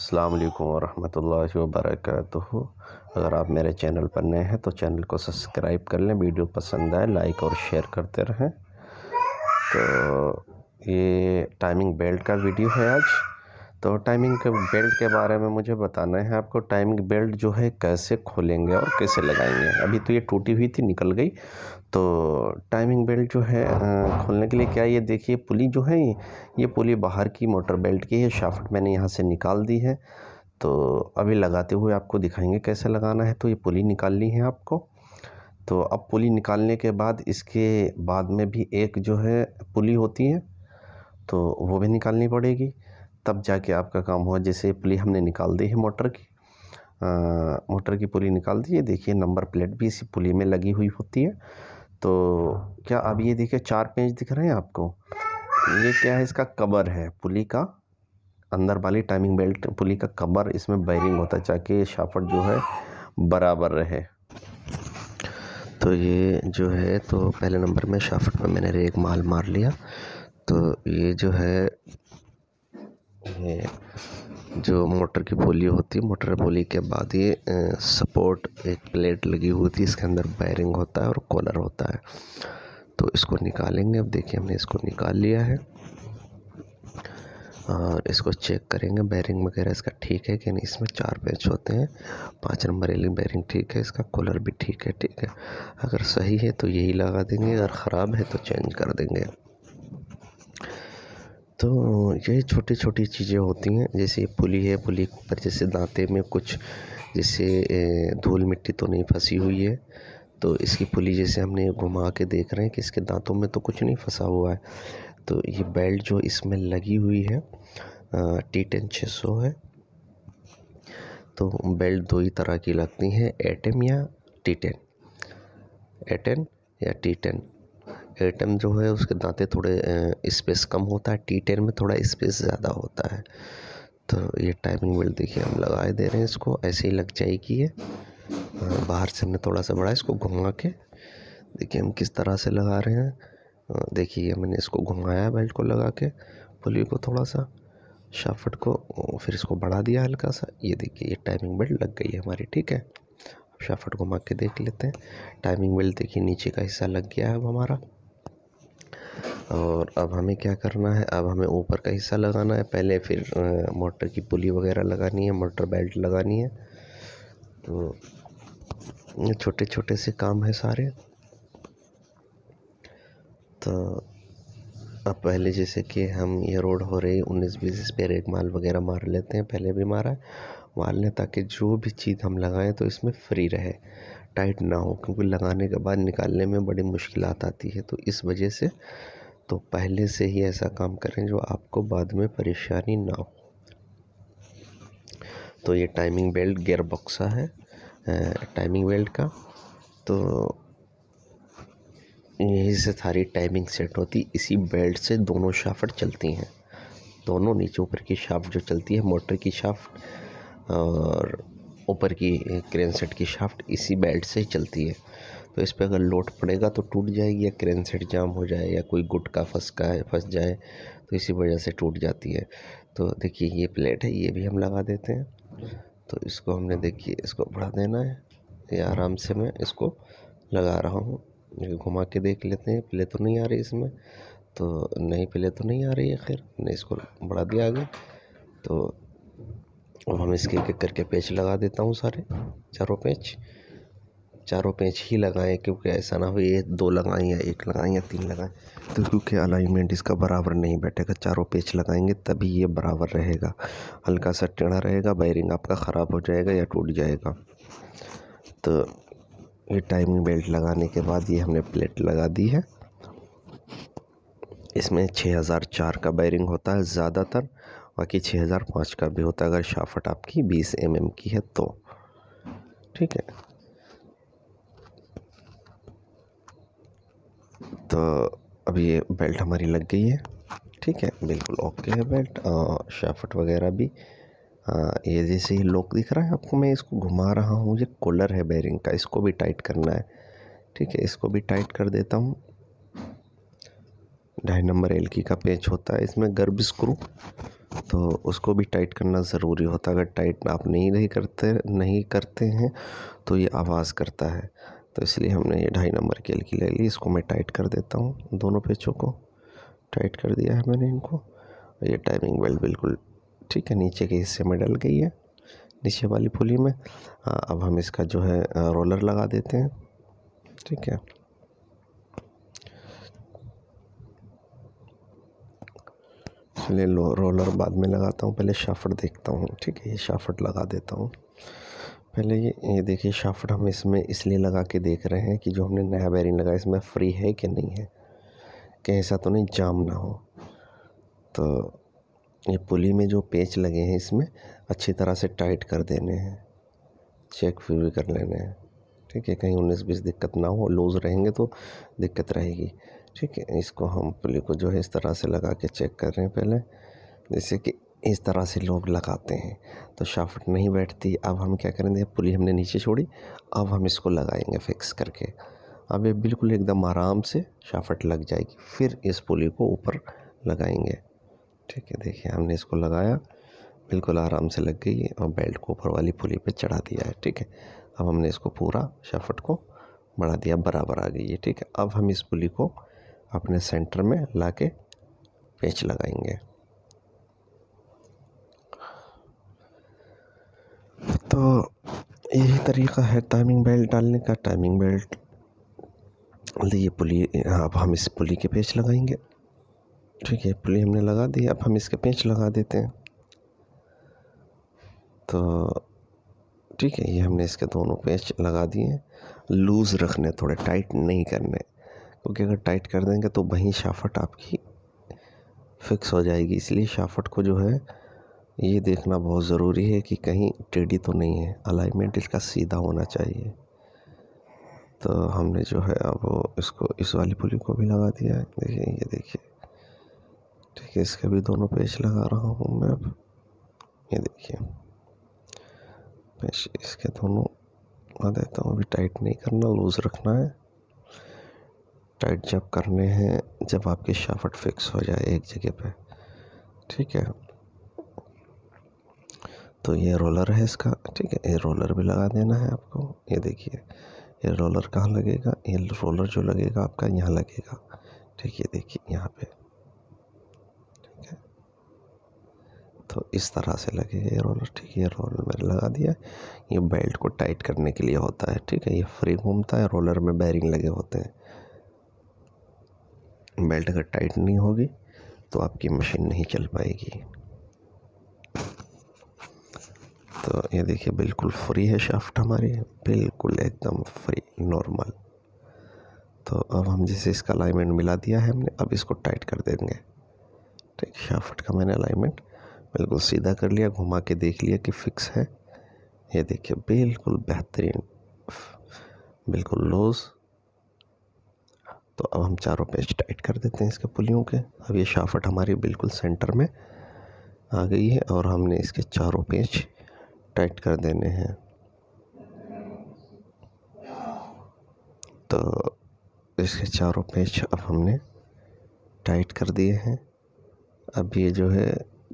अस्सलाम वालेकुम वरहमतुल्लाहि अगर आप मेरे चैनल पर नए हैं तो चैनल को सब्सक्राइब कर लें वीडियो पसंद आए लाइक और शेयर करते रहें तो ये टाइमिंग बेल्ट का वीडियो है आज तो टाइमिंग के बेल्ट के बारे में मुझे बताना है आपको टाइमिंग बेल्ट जो है कैसे खोलेंगे और कैसे लगाएंगे अभी तो ये टूटी हुई थी निकल गई तो टाइमिंग बेल्ट जो है खोलने के लिए क्या ये देखिए पुली जो है ये पुली बाहर की मोटर बेल्ट की है शाफ्ट मैंने यहाँ से निकाल दी है तो अभी लगाते हुए आपको दिखाएंगे कैसे लगाना है तो ये पुली निकालनी है आपको तो अब पुली निकालने के बाद इसके बाद में भी एक जो है पुली होती है तो वो भी निकालनी पड़ेगी तब जाके आपका काम हुआ जैसे पुली हमने निकाल दी है मोटर की आ, मोटर की पुली निकाल दी है देखिए नंबर प्लेट भी इसी पुली में लगी हुई होती है तो क्या अब ये देखिए चार पेंच दिख रहे हैं आपको ये क्या है इसका कबर है पुली का अंदर वाली टाइमिंग बेल्ट पुली का कबर इसमें बैरिंग होता है ताकि शाफट जो है बराबर रहे तो ये जो है तो पहले नंबर में शाफट पर मैंने रेक माल मार लिया तो ये जो है ये जो मोटर की बोली होती है मोटर बोली के बाद ये सपोर्ट एक प्लेट लगी हुई थी इसके अंदर बैरिंग होता है और कॉलर होता है तो इसको निकालेंगे अब देखिए हमने इसको निकाल लिया है और इसको चेक करेंगे बैरिंग वगैरह इसका ठीक है कि नहीं इसमें चार पैच होते हैं पाँच नंबर एलिंग बैरिंग ठीक है इसका कॉलर भी ठीक है ठीक है अगर सही है तो यही लगा देंगे अगर ख़राब है तो चेंज कर देंगे तो ये छोटी छोटी चीज़ें होती हैं जैसे पुली है पुली के ऊपर जैसे दांते में कुछ जैसे धूल मिट्टी तो नहीं फंसी हुई है तो इसकी पुली जैसे हमने घुमा के देख रहे हैं कि इसके दाँतों में तो कुछ नहीं फंसा हुआ है तो ये बेल्ट जो इसमें लगी हुई है टी टेन छः सौ है तो बेल्ट दो ही तरह की लगती हैं एटम या टी टेन एटन या टी टेन एटम जो है उसके दांते थोड़े स्पेस कम होता है टी टेन में थोड़ा स्पेस ज़्यादा होता है तो ये टाइमिंग बेल्ट देखिए हम लगाए दे रहे हैं इसको ऐसे ही लग जाएगी ये बाहर से हमने थोड़ा सा बढ़ा इसको घुमा के देखिए हम किस तरह से लगा रहे हैं देखिए मैंने इसको घुमाया बेल्ट को लगा के पुली को थोड़ा सा शाफट को फिर इसको बढ़ा दिया हल्का सा ये देखिए ये टाइमिंग बेल्ट लग गई है हमारी ठीक है शाफट घुमा के देख लेते हैं टाइमिंग बेल्ट देखिए नीचे का हिस्सा लग गया है अब हमारा और अब हमें क्या करना है अब हमें ऊपर का हिस्सा लगाना है पहले फिर मोटर की पुली वगैरह लगानी है मोटर बेल्ट लगानी है तो छोटे छोटे से काम है सारे तो अब पहले जैसे कि हम ये रोड हो रही उन्नीस बीस इस पर एक माल वगैरह मार लेते हैं पहले भी मारा है मार लें ताकि जो भी चीज़ हम लगाएं तो इसमें फ्री रहे टाइट ना हो क्योंकि लगाने के बाद निकालने में बड़ी मुश्किल आती है तो इस वजह से तो पहले से ही ऐसा काम करें जो आपको बाद में परेशानी ना हो तो ये टाइमिंग बेल्ट गेयर बक्सा है टाइमिंग बेल्ट का तो यहीं से सारी टाइमिंग सेट होती इसी बेल्ट से दोनों शाफ्ट चलती हैं दोनों नीचे ऊपर की शाफ्ट जो चलती है मोटर की शाफ्ट और ऊपर की क्रेन सेट की शाफ्ट इसी बेल्ट से ही चलती है तो इस पर अगर लोड पड़ेगा तो टूट जाएगी या क्रेन सेट जाम हो जाए या कोई गुटका फंसका है फंस जाए तो इसी वजह से टूट जाती है तो देखिए ये प्लेट है ये भी हम लगा देते हैं तो इसको हमने देखिए इसको बढ़ा देना है या आराम से मैं इसको लगा रहा हूँ घुमा के देख लेते हैं प्ले तो नहीं आ रही इसमें तो नहीं प्ले तो नहीं आ रही है खैर मैंने इसको बढ़ा दिया आगे तो अब हम इसके एक एक करके पेच लगा देता हूँ सारे चारों पेच चारों पेच ही लगाएं क्योंकि ऐसा ना हो ये दो लगाएं या एक लगाएं या तीन लगाएं तो क्योंकि अलाइनमेंट इसका बराबर नहीं बैठेगा चारों पेच लगाएंगे तभी ये बराबर रहेगा हल्का सा टेढ़ा रहेगा बैरिंग आपका ख़राब हो जाएगा या टूट जाएगा तो ये टाइमिंग बेल्ट लगाने के बाद ये हमने प्लेट लगा दी है इसमें चार का बैरिंग होता है ज़्यादातर बाकी छः हज़ार पाँच का भी होता है अगर शाफट आपकी बीस एम mm की है तो ठीक है तो अब ये बेल्ट हमारी लग गई है ठीक है बिल्कुल ओके है बेल्ट शाफट वगैरह भी आ, ये जैसे ही लोक दिख रहा है आपको मैं इसको घुमा रहा हूँ ये कोलर है बैरिंग का इसको भी टाइट करना है ठीक है इसको भी टाइट कर देता हूँ ढाई नंबर एलकी का पेच होता है इसमें गर्भ स्क्रू तो उसको भी टाइट करना ज़रूरी होता है अगर टाइट आप नहीं नहीं करते नहीं करते हैं तो ये आवाज़ करता है तो इसलिए हमने ये ढाई नंबर की एलकी ले ली इसको मैं टाइट कर देता हूँ दोनों पेचों को टाइट कर दिया है मैंने इनको ये टाइमिंग बेल्ट बिल्कुल ठीक है नीचे के हिस्से में डल गई है नीचे वाली पुली में हाँ, अब हम इसका जो है रोलर लगा देते हैं ठीक है पहले रोलर बाद में लगाता हूँ पहले शाफट देखता हूँ ठीक है ये शाफट लगा देता हूँ पहले ये ये देखिए शाफट हम इसमें इसलिए लगा के देख रहे हैं कि जो हमने नया बैरिंग लगा इसमें फ्री है कि नहीं है कि ऐसा तो नहीं जाम ना हो तो ये पुली में जो पेच लगे हैं इसमें अच्छी तरह से टाइट कर देने हैं चेक फिर भी कर लेने हैं ठीक है कहीं उन्नीस बीस दिक्कत ना हो लूज़ रहेंगे तो दिक्कत रहेगी ठीक है इसको हम पुली को जो है इस तरह से लगा के चेक कर रहे हैं पहले जैसे कि इस तरह से लोग लगाते हैं तो शाफ्ट नहीं बैठती अब हम क्या करेंगे पुली हमने नीचे छोड़ी अब हम इसको लगाएंगे फिक्स करके अब ये बिल्कुल एकदम आराम से शाफ्ट लग जाएगी फिर इस पुली को ऊपर लगाएंगे ठीक है देखिए हमने इसको लगाया बिल्कुल आराम से लग गई और बेल्ट को ऊपर वाली पुली पे चढ़ा दिया है ठीक है अब हमने इसको पूरा शाफ्ट को बढ़ा दिया बराबर आ गई है ठीक है अब हम इस पुली को अपने सेंटर में ला के पेच लगाएंगे तो यही तरीका है टाइमिंग बेल्ट डालने का टाइमिंग बेल्ट ये पुली अब हम इस पुली के पेच लगाएंगे ठीक है पुली हमने लगा दी अब हम इसके पेच लगा देते हैं तो ठीक है ये हमने इसके दोनों पेच लगा दिए लूज़ रखने थोड़े टाइट नहीं करने क्योंकि अगर टाइट कर देंगे तो वहीं शाफट आपकी फिक्स हो जाएगी इसलिए शाफट को जो है ये देखना बहुत ज़रूरी है कि कहीं टेढ़ी तो नहीं है अलाइनमेंट इसका सीधा होना चाहिए तो हमने जो है अब इसको इस वाली पुली को भी लगा दिया है देखिए ये देखिए ठीक है इसके भी दोनों पेच लगा रहा हूँ मैं अब ये देखिए पेच इसके दोनों देता हूँ अभी टाइट नहीं करना लूज़ रखना है टाइट जब करने हैं जब आपकी शाफ्ट फिक्स हो जाए एक जगह पे ठीक है तो ये रोलर है इसका ठीक है ये रोलर भी लगा देना है आपको ये देखिए ये रोलर कहाँ लगेगा ये रोलर जो लगेगा आपका यहाँ लगेगा ठीक है देखिए यहाँ पे ठीक है तो इस तरह से लगेगा ये रोलर ठीक है ये रोलर मैंने लगा दिया ये बेल्ट को टाइट करने के लिए होता है ठीक है ये फ्री घूमता है रोलर में बैरिंग लगे होते हैं बेल्ट अगर टाइट नहीं होगी तो आपकी मशीन नहीं चल पाएगी तो ये देखिए बिल्कुल फ्री है शाफ्ट हमारी बिल्कुल एकदम फ्री नॉर्मल तो अब हम जैसे इसका अलाइनमेंट मिला दिया है हमने अब इसको टाइट कर देंगे ठीक शाफ्ट का मैंने अलाइनमेंट बिल्कुल सीधा कर लिया घुमा के देख लिया कि फ़िक्स है ये देखिए बिल्कुल बेहतरीन बिल्कुल लूज़ तो अब हम चारों पेज टाइट कर देते हैं इसके पुलियों के अब ये शाफट हमारी बिल्कुल सेंटर में आ गई है और हमने इसके चारों पेज टाइट कर देने हैं तो इसके चारों पेज अब हमने टाइट कर दिए हैं अब ये जो है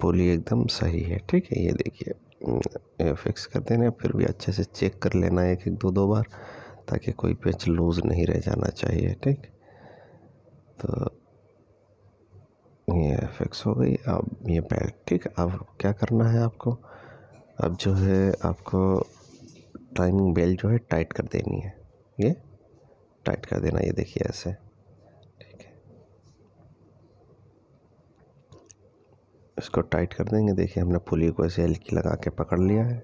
पुली एकदम सही है ठीक है ये देखिए फिक्स कर देने फिर भी अच्छे से चेक कर लेना एक एक दो दो बार ताकि कोई पेच लूज़ नहीं रह जाना चाहिए ठीक तो ये फिक्स हो गई अब ये बैग ठीक अब क्या करना है आपको अब जो है आपको टाइमिंग बेल जो है टाइट कर देनी है ये टाइट कर देना ये देखिए ऐसे ठीक है इसको टाइट कर देंगे देखिए हमने पुली को ऐसे हल्की लगा के पकड़ लिया है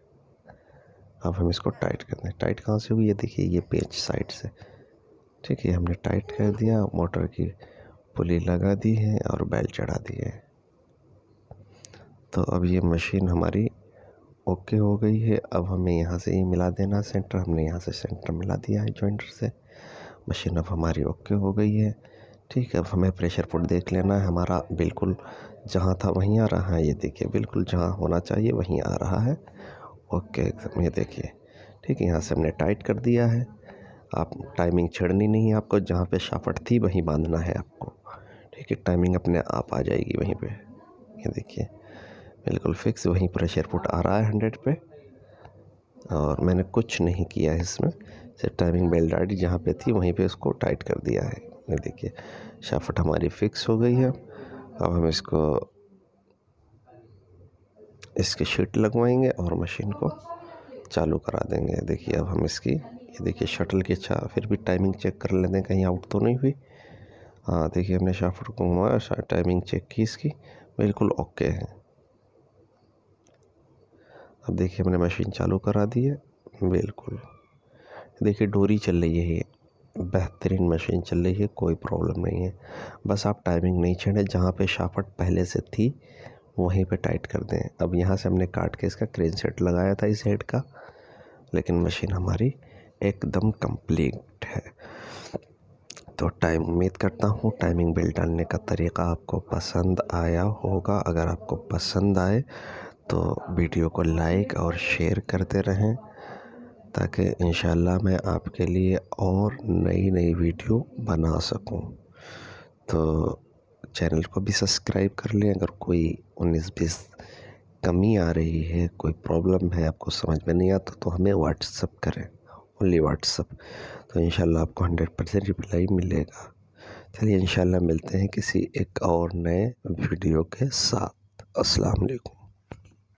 अब हम इसको टाइट कर दें टाइट कहाँ से हुई ये देखिए ये पेज साइड से ठीक है हमने टाइट कर दिया मोटर की पुली लगा दी है और बैल चढ़ा दी है तो अब ये मशीन हमारी ओके हो गई है अब हमें यहाँ से ही मिला देना सेंटर हमने यहाँ से सेंटर मिला दिया है जॉइंटर से मशीन अब हमारी ओके हो गई है ठीक है अब हमें प्रेशर पुट देख लेना है हमारा बिल्कुल जहाँ था वहीं आ रहा है ये देखिए बिल्कुल जहाँ होना चाहिए वहीं आ रहा है ओके एकदम ये देखिए ठीक है यहाँ से हमने टाइट कर दिया है आप टाइमिंग छेड़नी नहीं है आपको जहाँ पे शाफट थी वहीं बांधना है आपको ठीक है टाइमिंग अपने आप आ जाएगी वहीं पे ये देखिए बिल्कुल फिक्स वहीं प्रेशर पुट आ रहा है हंड्रेड पे और मैंने कुछ नहीं किया है इसमें सिर्फ टाइमिंग बेल्ट डाली जहाँ पे थी वहीं पे उसको टाइट कर दिया है ये देखिए शाफट हमारी फिक्स हो गई है अब हम इसको इसकी शीट लगवाएंगे और मशीन को चालू करा देंगे देखिए अब हम इसकी ये देखिए शटल के अच्छा फिर भी टाइमिंग चेक कर लेते हैं कहीं आउट तो नहीं हुई हाँ देखिए हमने शाफ्ट को घुमाया टाइमिंग चेक की इसकी बिल्कुल ओके है अब देखिए हमने मशीन चालू करा दी है बिल्कुल देखिए डोरी चल रही है ये बेहतरीन मशीन चल रही है कोई प्रॉब्लम नहीं है बस आप टाइमिंग नहीं छेड़े जहाँ पे शाफट पहले से थी वहीं पे टाइट कर दें अब यहाँ से हमने काट के इसका क्रेन सेट लगाया था इस हेड का लेकिन मशीन हमारी एकदम कंप्लीट है तो टाइम उम्मीद करता हूँ टाइमिंग बिल डालने का तरीका आपको पसंद आया होगा अगर आपको पसंद आए तो वीडियो को लाइक और शेयर करते रहें ताकि इन मैं आपके लिए और नई नई वीडियो बना सकूं तो चैनल को भी सब्सक्राइब कर लें अगर कोई उन्नीस बीस कमी आ रही है कोई प्रॉब्लम है आपको समझ में नहीं आता तो हमें व्हाट्सअप करें ओनली व्हाट्सअप तो इन आपको हंड्रेड परसेंट रिप्लाई मिलेगा चलिए इन मिलते हैं किसी एक और नए वीडियो के साथ अस्सलाम वालेकुम